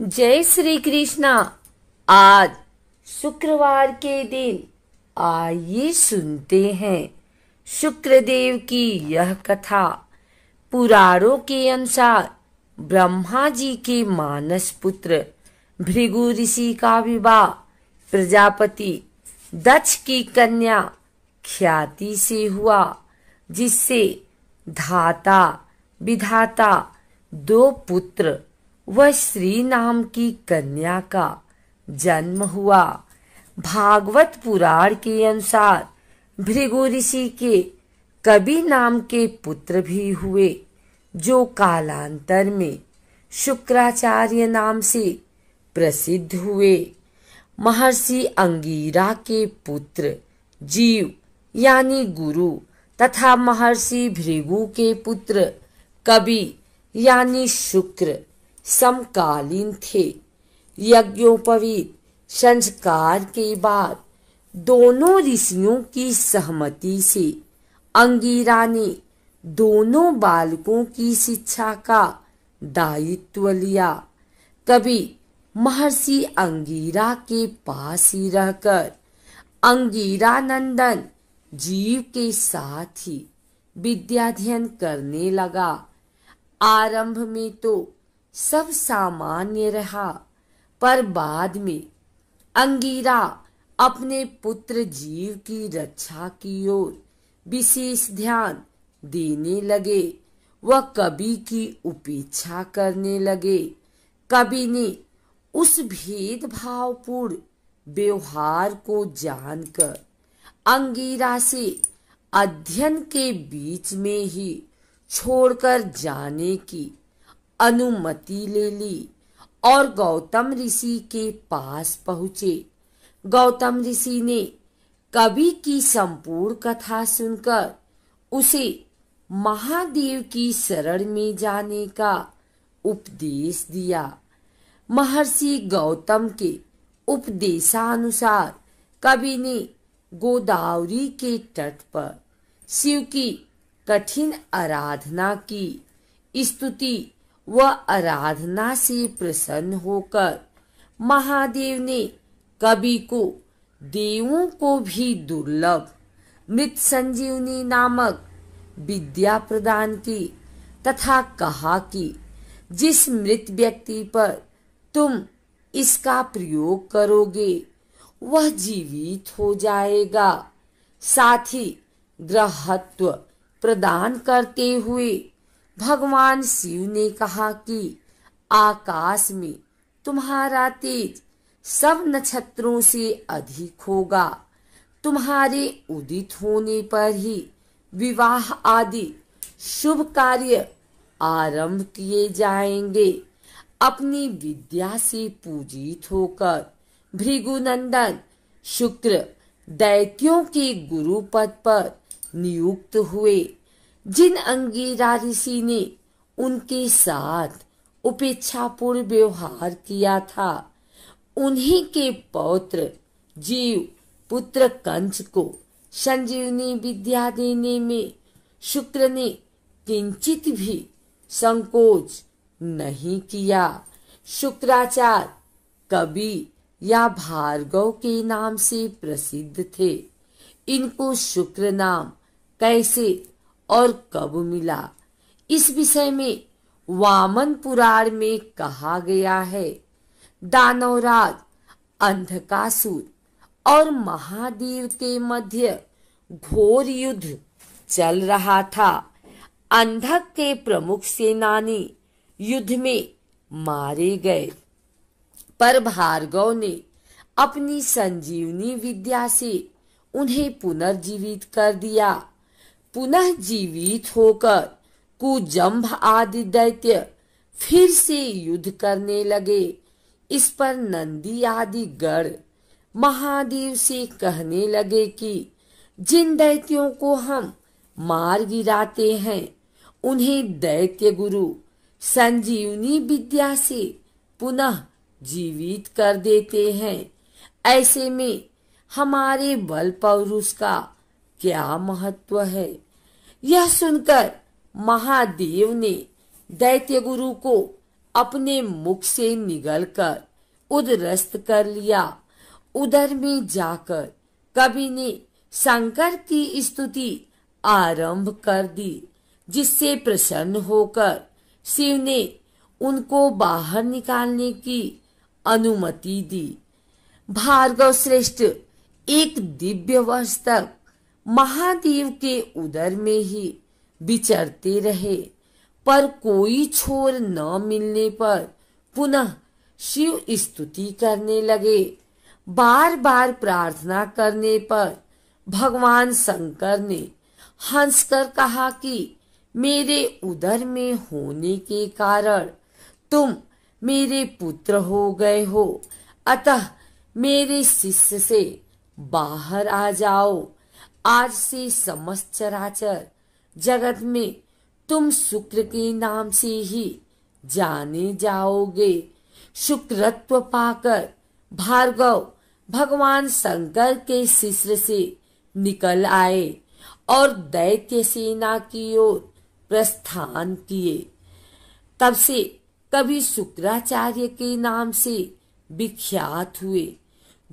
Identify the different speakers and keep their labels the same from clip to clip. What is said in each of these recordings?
Speaker 1: जय श्री कृष्णा आज शुक्रवार के दिन आइए सुनते हैं शुक्रदेव की यह कथा पुराणों के अनुसार ब्रह्मा जी के मानस पुत्र भृगु ऋषि का विवाह प्रजापति दक्ष की कन्या ख्याति से हुआ जिससे धाता विधाता दो पुत्र वह श्री नाम की कन्या का जन्म हुआ भागवत पुराण के अनुसार भृगु ऋषि के कवि नाम के पुत्र भी हुए जो कालांतर में शुक्राचार्य नाम से प्रसिद्ध हुए महर्षि अंगीरा के पुत्र जीव यानी गुरु तथा महर्षि भृगु के पुत्र कवि यानी शुक्र समकालीन थे यज्ञोपवीत संस्कार के बाद दोनों ऋषियों की सहमति से अंगीरा ने दोनों बालकों की शिक्षा का दायित्व लिया कभी महर्षि अंगीरा के पास ही रहकर अंगीरा नंदन जीव के साथ ही विद्याध्ययन करने लगा आरंभ में तो सब सामान्य रहा पर बाद में अंगीरा अपने पुत्र जीव की रक्षा की ओर विशेष ध्यान देने लगे वह कवि की उपेक्षा करने लगे कवि ने उस भेदभावपूर्ण व्यवहार को जानकर अंगीरा से अध्ययन के बीच में ही छोड़कर जाने की अनुमति ले ली और गौतम ऋषि के पास पहुंचे गौतम ऋषि ने कवि की संपूर्ण कथा सुनकर उसे महादेव की शरण में जाने का उपदेश दिया महर्षि गौतम के उपदेशानुसार कवि ने गोदावरी के तट पर शिव की कठिन आराधना की स्तुति व आराधना से प्रसन्न होकर महादेव ने कवि को देवों को भी दुर्लभ मृत संजीवनी नामक विद्या प्रदान की तथा कहा कि जिस मृत व्यक्ति पर तुम इसका प्रयोग करोगे वह जीवित हो जाएगा साथ ही ग्रहत्व प्रदान करते हुए भगवान शिव ने कहा कि आकाश में तुम्हारा तेज सब नक्षत्रों से अधिक होगा तुम्हारे उदित होने पर ही विवाह आदि शुभ कार्य आरंभ किए जाएंगे अपनी विद्या से पूजित होकर भृगुनंदन शुक्र दैत्यों के गुरु पद पर नियुक्त हुए जिन अंगीरा ऋषि ने उनके साथ उपेक्षापूर्ण व्यवहार किया था उन्हीं के पौत्र जीव पुत्र कंच को संजीवनी विद्या देने में शुक्र ने किंचित भी संकोच नहीं किया शुक्राचार्य कवि या भार्गव के नाम से प्रसिद्ध थे इनको शुक्र नाम कैसे और कब मिला इस विषय में वामन पुराण में कहा गया है दानवराज अंधकासुर और महादेव के मध्य घोर युद्ध चल रहा था अंधक के प्रमुख सेनानी युद्ध में मारे गए पर भार्गव ने अपनी संजीवनी विद्या से उन्हें पुनर्जीवित कर दिया पुनः जीवित होकर कुजंभ आदि दैत्य फिर से युद्ध करने लगे इस पर नंदी आदि गढ़ महादेव से कहने लगे कि जिन दैत्यों को हम मार गिराते हैं उन्हें दैत्य गुरु संजीवनी विद्या से पुनः जीवित कर देते हैं ऐसे में हमारे बल पौरुष का क्या महत्व है यह सुनकर महादेव ने दैत्य गुरु को अपने मुख से निगलकर उदरस्त कर लिया उधर में जाकर कवि ने शंकर की स्तुति आरंभ कर दी जिससे प्रसन्न होकर शिव ने उनको बाहर निकालने की अनुमति दी भार्गव श्रेष्ठ एक दिव्य वर्ष तक महादेव के उदर में ही विचरते रहे पर कोई छोर न मिलने पर पुनः शिव स्तुति करने लगे बार बार प्रार्थना करने पर भगवान शंकर ने हंस कर कहा कि मेरे उदर में होने के कारण तुम मेरे पुत्र हो गए हो अतः मेरे शिष्य से बाहर आ जाओ आज से समस्त चराचर जगत में तुम शुक्र के नाम से ही जाने जाओगे शुक्रत्व पाकर भार्गव भगवान शंकर के शिष्य से निकल आए और दैत्य सेना की ओर प्रस्थान किए तब से कभी शुक्राचार्य के नाम से विख्यात हुए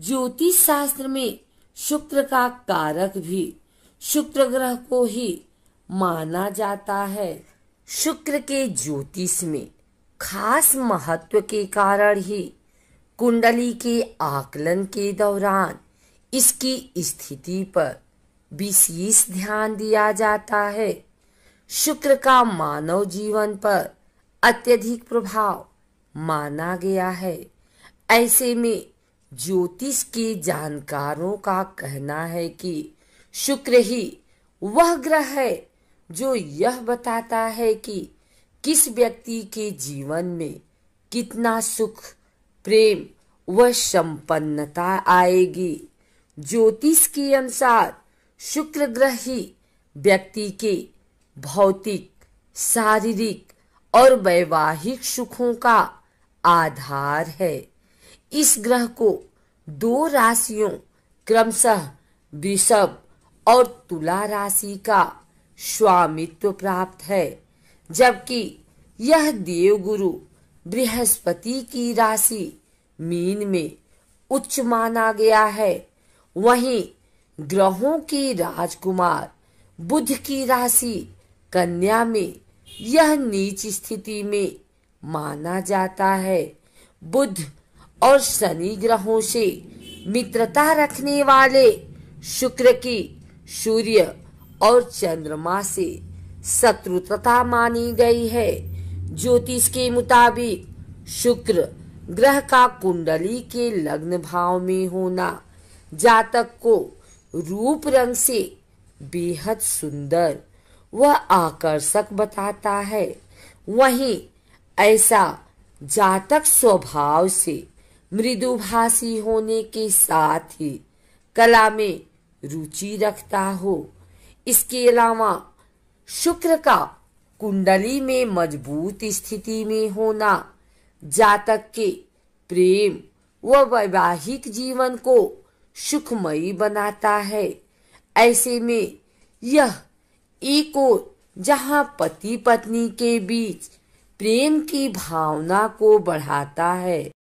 Speaker 1: ज्योतिष शास्त्र में शुक्र का कारक भी शुक्र ग्रह को ही माना जाता है शुक्र के ज्योतिष में खास महत्व के कारण ही कुंडली के आकलन के दौरान इसकी स्थिति पर विशेष ध्यान दिया जाता है शुक्र का मानव जीवन पर अत्यधिक प्रभाव माना गया है ऐसे में ज्योतिष के जानकारों का कहना है कि शुक्र ही वह ग्रह है जो यह बताता है कि किस व्यक्ति के जीवन में कितना सुख प्रेम व संपन्नता आएगी ज्योतिष के अनुसार शुक्र ग्रह ही व्यक्ति के भौतिक शारीरिक और वैवाहिक सुखों का आधार है इस ग्रह को दो राशियों क्रमशः वृषभ और तुला राशि का स्वामित्व प्राप्त है जबकि यह देवगुरु बृहस्पति की राशि मीन में उच्च माना गया है वहीं ग्रहों के राजकुमार बुध की राशि कन्या में यह नीच स्थिति में माना जाता है बुध और शनि ग्रहों से मित्रता रखने वाले शुक्र की सूर्य और चंद्रमा से शत्रुता मानी गई है ज्योतिष के मुताबिक शुक्र ग्रह का कुंडली के लग्न भाव में होना जातक को रूप रंग से बेहद सुंदर व आकर्षक बताता है वहीं ऐसा जातक स्वभाव से मृदुभाषी होने के साथ ही कला में रुचि रखता हो इसके अलावा शुक्र का कुंडली में मजबूत स्थिति में होना जातक के प्रेम व वैवाहिक जीवन को सुखमयी बनाता है ऐसे में यह एक और जहाँ पति पत्नी के बीच प्रेम की भावना को बढ़ाता है